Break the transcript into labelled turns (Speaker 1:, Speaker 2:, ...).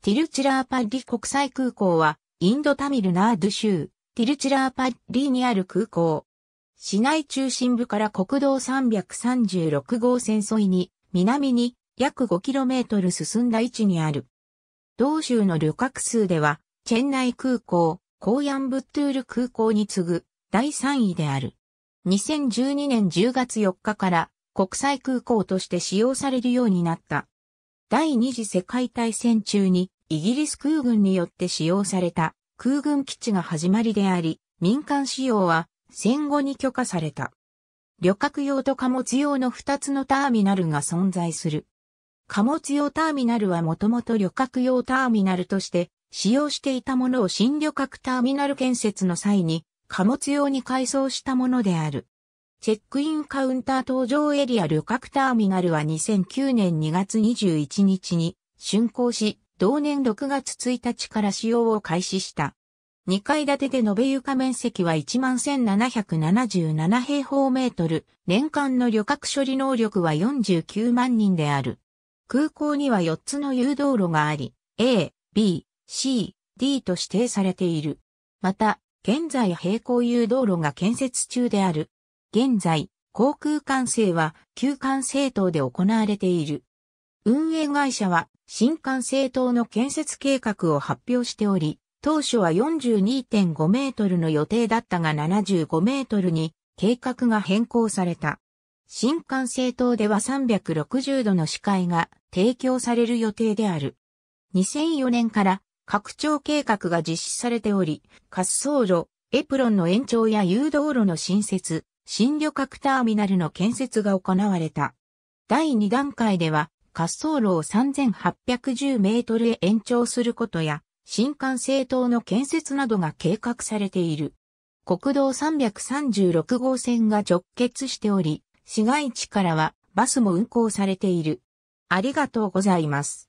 Speaker 1: ティルチラーパッリ国際空港は、インドタミルナード州、ティルチラーパッリにある空港。市内中心部から国道336号線沿いに、南に約 5km 進んだ位置にある。同州の旅客数では、チェン内空港、コーヤンブットゥール空港に次ぐ第3位である。2012年10月4日から国際空港として使用されるようになった。第二次世界大戦中にイギリス空軍によって使用された空軍基地が始まりであり、民間使用は戦後に許可された。旅客用と貨物用の2つのターミナルが存在する。貨物用ターミナルはもともと旅客用ターミナルとして使用していたものを新旅客ターミナル建設の際に貨物用に改装したものである。チェックインカウンター登場エリア旅客ターミナルは2009年2月21日に竣工し、同年6月1日から使用を開始した。2階建てで延べ床面積は11,777平方メートル、年間の旅客処理能力は49万人である。空港には4つの誘導路があり、A、B、C、D と指定されている。また、現在並行誘導路が建設中である。現在、航空管制は旧管制塔で行われている。運営会社は新管制塔の建設計画を発表しており、当初は42.5メートルの予定だったが75メートルに計画が変更された。新管制塔では360度の視界が提供される予定である。2004年から拡張計画が実施されており、滑走路、エプロンの延長や誘導路の新設、新旅客ターミナルの建設が行われた。第2段階では、滑走路を3810メートルへ延長することや、新幹線等の建設などが計画されている。国道336号線が直結しており、市街地からはバスも運行されている。ありがとうございます。